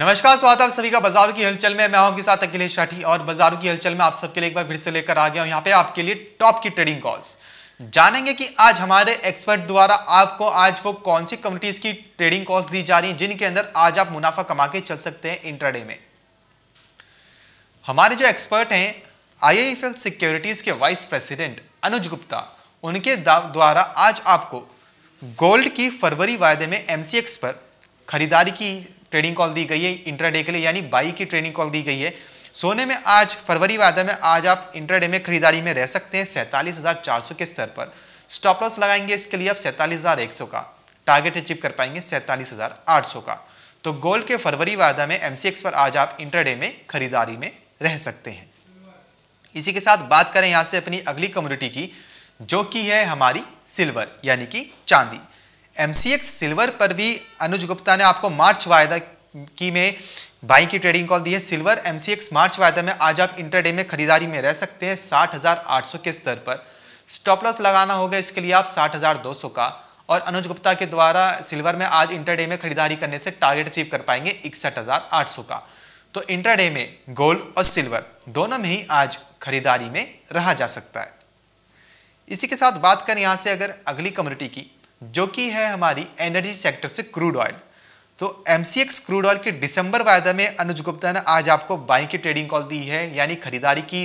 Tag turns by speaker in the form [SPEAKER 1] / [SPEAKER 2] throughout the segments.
[SPEAKER 1] नमस्कार स्वागत आप सभी का बाजारों की हलचल में मैं आपके साथ अखिलेश राठी और बाजारों की हलचल में आप सबके लिए एक बार फिर से लेकर आ गया हूं यहां पे आपके लिए टॉप की ट्रेडिंग कॉल्स जानेंगे कि आज हमारे एक्सपर्ट द्वारा आपको आज वो कौन सी कम्युनिटीज की ट्रेडिंग कॉल्स दी जा रही है जिनके अंदर आज आप मुनाफा कमा के चल सकते हैं इंटरडे में हमारे जो एक्सपर्ट हैं आई सिक्योरिटीज के वाइस प्रेसिडेंट अनुज गुप्ता उनके द्वारा आज आपको गोल्ड की फरवरी वायदे में एमसीएक्स पर खरीदारी की ट्रेडिंग कॉल दी गई है इंट्राडे के लिए यानी बाई की ट्रेडिंग कॉल दी गई है सोने में आज फरवरी वादा में आज आप इंट्राडे में खरीदारी में रह सकते हैं सैंतालीस के स्तर पर स्टॉप लॉस लगाएंगे इसके लिए आप सैंतालीस का टारगेट अचीव कर पाएंगे सैंतालीस का तो गोल्ड के फरवरी वादा में एमसीएक्स पर आज आप इंट्राडे में खरीदारी में रह सकते हैं इसी के साथ बात करें यहां से अपनी अगली कम्युनिटी की जो कि है हमारी सिल्वर यानी कि चांदी एम सिल्वर पर भी अनुज गुप्ता ने आपको मार्च वायदा की में बाई की ट्रेडिंग कॉल दी है सिल्वर एम मार्च वायदा में आज आप इंटरडे में खरीदारी में रह सकते हैं 60,800 के स्तर पर स्टॉप लॉस लगाना होगा इसके लिए आप 60,200 का और अनुज गुप्ता के द्वारा सिल्वर में आज इंटरडे में खरीदारी करने से टारगेट अचीव कर पाएंगे इकसठ का तो इंटरडे में गोल्ड और सिल्वर दोनों में ही आज खरीदारी में रहा जा सकता है इसी के साथ बात करें यहाँ से अगर अगली कम्युनिटी की जो कि है हमारी एनर्जी सेक्टर से क्रूड ऑयल तो एम क्रूड ऑयल के दिसंबर वायदा में अनुज गुप्ता ने आज आपको बाइंग की ट्रेडिंग कॉल दी है यानी खरीदारी की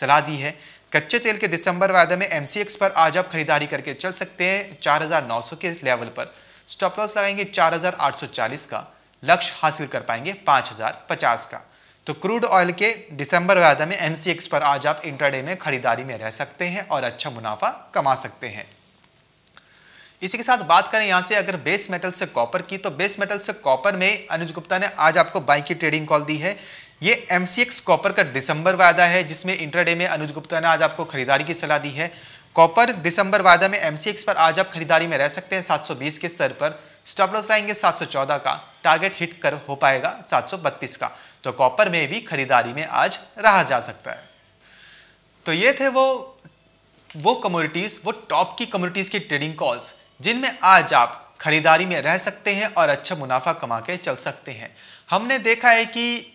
[SPEAKER 1] सलाह दी है कच्चे तेल के दिसंबर वायदे में एम पर आज आप खरीदारी करके चल सकते हैं 4,900 के लेवल पर स्टॉप लॉस लगाएंगे 4,840 का लक्ष्य हासिल कर पाएंगे 5,050 का तो क्रूड ऑयल के दिसंबर वायदा में एम पर आज आप इंटरडे में खरीदारी में रह सकते हैं और अच्छा मुनाफा कमा सकते हैं इसी के साथ बात करें यहाँ से अगर बेस मेटल से कॉपर की तो बेस मेटल से कॉपर में अनुज गुप्ता ने आज आपको बाई की ट्रेडिंग कॉल दी है ये एम कॉपर का दिसंबर वायदा है जिसमें इंटरडे में अनुज गुप्ता ने आज आपको खरीदारी की सलाह दी है कॉपर दिसंबर वायदा में एम पर आज आप खरीदारी में रह सकते हैं 720 के स्तर पर स्टॉप लॉस लाएंगे 714 का टारगेट हिट कर हो पाएगा 732 का तो कॉपर में भी खरीदारी में आज रहा जा सकता है तो ये थे वो वो कम्युनिटीज वो टॉप की कम्युनिटीज की ट्रेडिंग कॉल्स जिनमें आज आप खरीदारी में रह सकते हैं और अच्छा मुनाफा कमा के चल सकते हैं हमने देखा है कि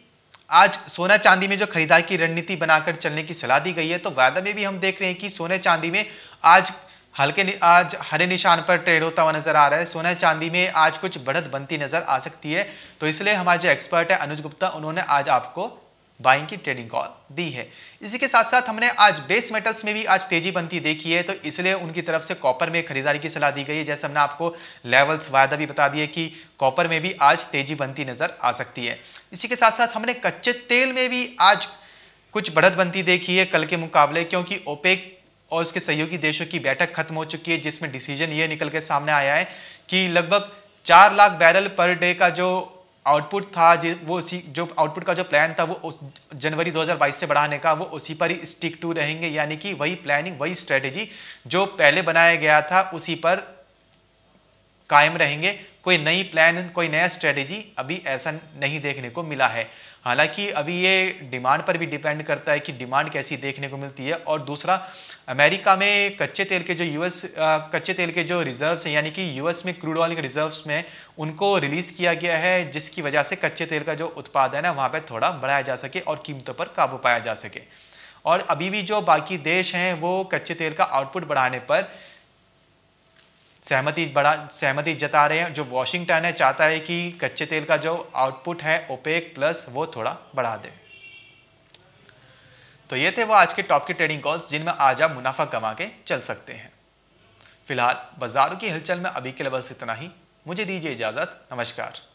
[SPEAKER 1] आज सोना चांदी में जो खरीदारी की रणनीति बनाकर चलने की सलाह दी गई है तो वायदा में भी हम देख रहे हैं कि सोने चांदी में आज हल्के आज हरे निशान पर ट्रेड होता हुआ नजर आ रहा है सोना चांदी में आज कुछ बढ़त बनती नजर आ सकती है तो इसलिए हमारे जो एक्सपर्ट है अनुज गुप्ता उन्होंने आज आपको बाइंग की ट्रेडिंग कॉल दी है इसी के साथ साथ हमने आज बेस मेटल्स में भी आज तेजी बनती देखी है तो इसलिए उनकी तरफ से कॉपर में खरीदारी की सलाह दी गई है जैसे हमने आपको लेवल्स वायदा भी बता दिए कि कॉपर में भी आज तेजी बनती नजर आ सकती है इसी के साथ साथ हमने कच्चे तेल में भी आज कुछ बढ़त बनती देखी है कल के मुकाबले क्योंकि ओपेक और उसके सहयोगी देशों की बैठक खत्म हो चुकी है जिसमें डिसीजन ये निकल के सामने आया है कि लगभग चार लाख बैरल पर डे का जो आउटपुट था जो वो उसी जो आउटपुट का जो प्लान था वो उस जनवरी 2022 से बढ़ाने का वो उसी पर ही स्टिक टू रहेंगे यानी कि वही प्लानिंग वही स्ट्रेटेजी जो पहले बनाया गया था उसी पर कायम रहेंगे कोई नई प्लान कोई नया स्ट्रेटेजी अभी ऐसा नहीं देखने को मिला है हालांकि अभी ये डिमांड पर भी डिपेंड करता है कि डिमांड कैसी देखने को मिलती है और दूसरा अमेरिका में कच्चे तेल के जो यूएस कच्चे तेल के जो रिजर्व्स हैं यानी कि यूएस में क्रूड ऑयल के रिजर्व्स में उनको रिलीज़ किया गया है जिसकी वजह से कच्चे तेल का जो उत्पादन है वहाँ पर थोड़ा बढ़ाया जा सके और कीमतों पर काबू पाया जा सके और अभी भी जो बाकी देश हैं वो कच्चे तेल का आउटपुट बढ़ाने पर सहमति बढ़ा सहमति जता रहे हैं जो वॉशिंगटन है चाहता है कि कच्चे तेल का जो आउटपुट है ओपेक प्लस वो थोड़ा बढ़ा दे तो ये थे वो आज के टॉप के ट्रेडिंग कॉल्स जिनमें आज आप मुनाफा कमा के चल सकते हैं फिलहाल बाजारों की हलचल में अभी के लिए बस इतना ही मुझे दीजिए इजाज़त नमस्कार